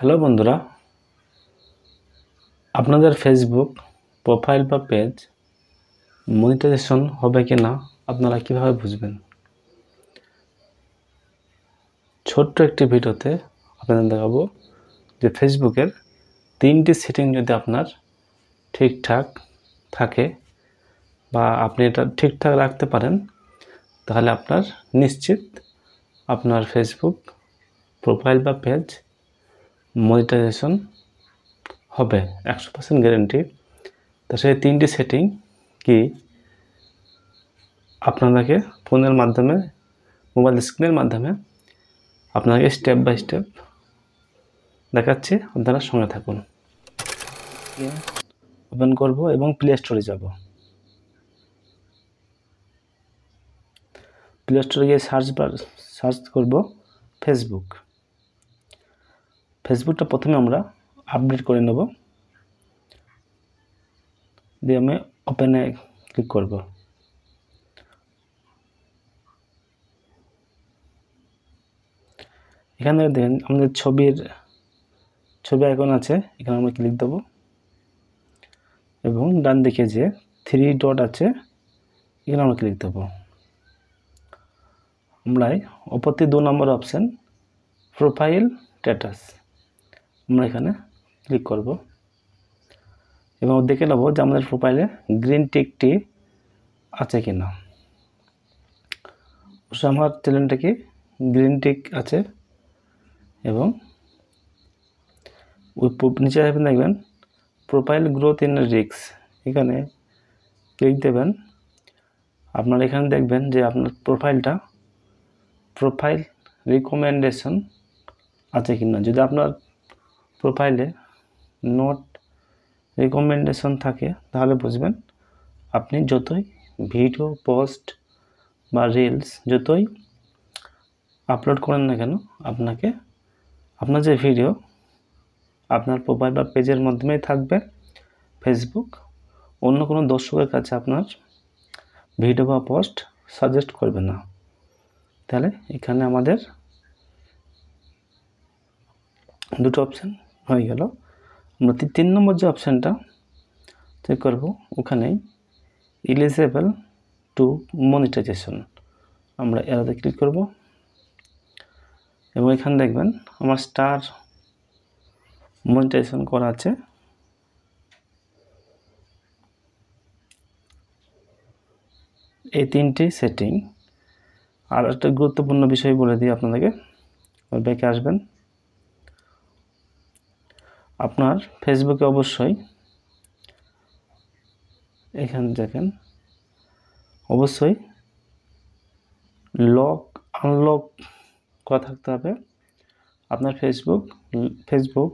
hello বন্ধুরা আপনাদের Facebook profile বা পেজ মনিটাইজেশন হবে কি না আপনারা কিভাবে বুঝবেন ছোট্ট একটি ভিডিওতে আপনাদের দেখাবো যে ফেসবুকের তিনটি সেটিং যদি আপনার ঠিকঠাক থাকে বা আপনি এটা ঠিকঠাক রাখতে পারেন তাহলে আপনার নিশ্চিত আপনার ফেসবুক প্রোফাইল বা পেজ মনিটাইজেশন হবে একশো পার্সেন্ট গ্যারেন্টি তো সেই তিনটি সেটিং কি আপনাদেরকে ফোনের মাধ্যমে মোবাইল স্ক্রিনের মাধ্যমে আপনাকে স্টেপ বাই স্টেপ দেখাচ্ছি আপনারা সঙ্গে থাকুন ওপেন করব এবং প্লে স্টোরে যাব প্লে স্টোরে গিয়ে সার্চ বার সার্চ করব ফেসবুক ফেসবুকটা প্রথমে আমরা আপডেট করে নেব দিয়ে আমি ওপেনে ক্লিক করব এখানে দেখেন আমাদের ছবির ছবি আইকন আছে এখানে আমরা ক্লিক দেব এবং ডান দিকে যে থ্রি ডট আছে এখানে আমরা ক্লিক দেব আমরা অপরটি দু নম্বর অপশান প্রোফাইল স্ট্যাটাস আমরা এখানে ক্লিক করব এবং দেখে নেব যে আমাদের প্রোফাইলে গ্রিন টিকটি আছে কি না অবশ্যই আমার চ্যানেলটা কি গ্রিন টিক আছে এবং ওই নিচে আপনি দেখবেন প্রোফাইল গ্রোথ ইন রিক্স এখানে ক্লিক দেবেন আপনার এখানে দেখবেন যে আপনার প্রোফাইলটা প্রোফাইল রিকমেন্ডেশন আছে কি না যদি আপনার প্রোফাইলে নোট রেকমেন্ডেশন থাকে তাহলে বুঝবেন আপনি যতই ভিডিও পোস্ট বা রিলস যতই আপলোড করেন না কেন আপনাকে আপনার যে ভিডিও আপনার প্রোফাইল বা পেজের মাধ্যমেই থাকবে ফেসবুক অন্য কোনো দর্শকের কাছে আপনার ভিডিও বা পোস্ট সাজেস্ট করবে না তাহলে এখানে আমাদের দুটো অপশান হয়ে গেল আমরা তিন নম্বর যে অপশানটা চেক করব ওখানেই ইলিজেবল টু মনিটাইজেশন আমরা এরাতে ক্লিক করব এবং এখানে দেখবেন আমার স্টার মনিটাইজেশন করা আছে এই তিনটি সেটিং আর একটা গুরুত্বপূর্ণ বিষয় বলে দিই আপনাদেরকে ব্যাকে আসবেন আপনার ফেসবুকে অবশ্যই এখানে দেখেন অবশ্যই লক আনলক করা থাকতে হবে আপনার ফেসবুক ফেসবুক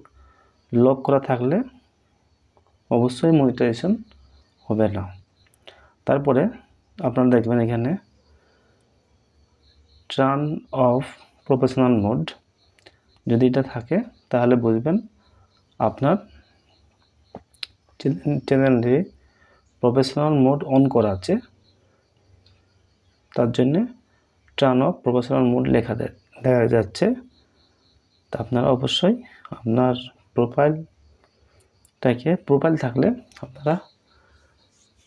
লক করা থাকলে অবশ্যই মনিটাইজেশন হবে না তারপরে আপনারা দেখবেন এখানে টার্ন অফ প্রফেশনাল মোড যদি এটা থাকে তাহলে বুঝবেন আপনার চ্যানেলটি প্রফেশনাল মোড অন করা আছে তার জন্যে ট্রান অফ প্রফেশনাল মোড লেখা দেখা যাচ্ছে তা আপনারা অবশ্যই আপনার প্রোফাইলটাকে প্রোফাইল থাকলে আপনারা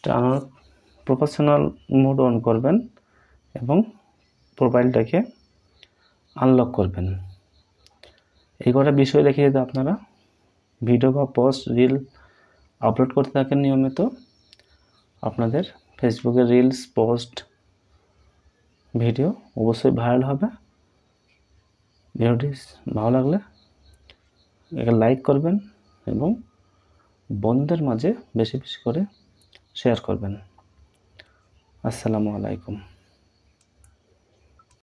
turn off professional mode on করবেন এবং প্রোফাইলটাকে আনলক করবেন এই কটা বিষয় রেখে যদি আপনারা ভিডিও বা পোস্ট রিল আপলোড করতে থাকেন নিয়মিত আপনাদের ফেসবুকে রিলস পোস্ট ভিডিও অবশ্যই ভাইরাল হবে ভিডিওটি ভালো লাগলে এটা লাইক করবেন এবং বন্ধুদের মাঝে বেশি বেশি করে শেয়ার করবেন আসসালামু আলাইকুম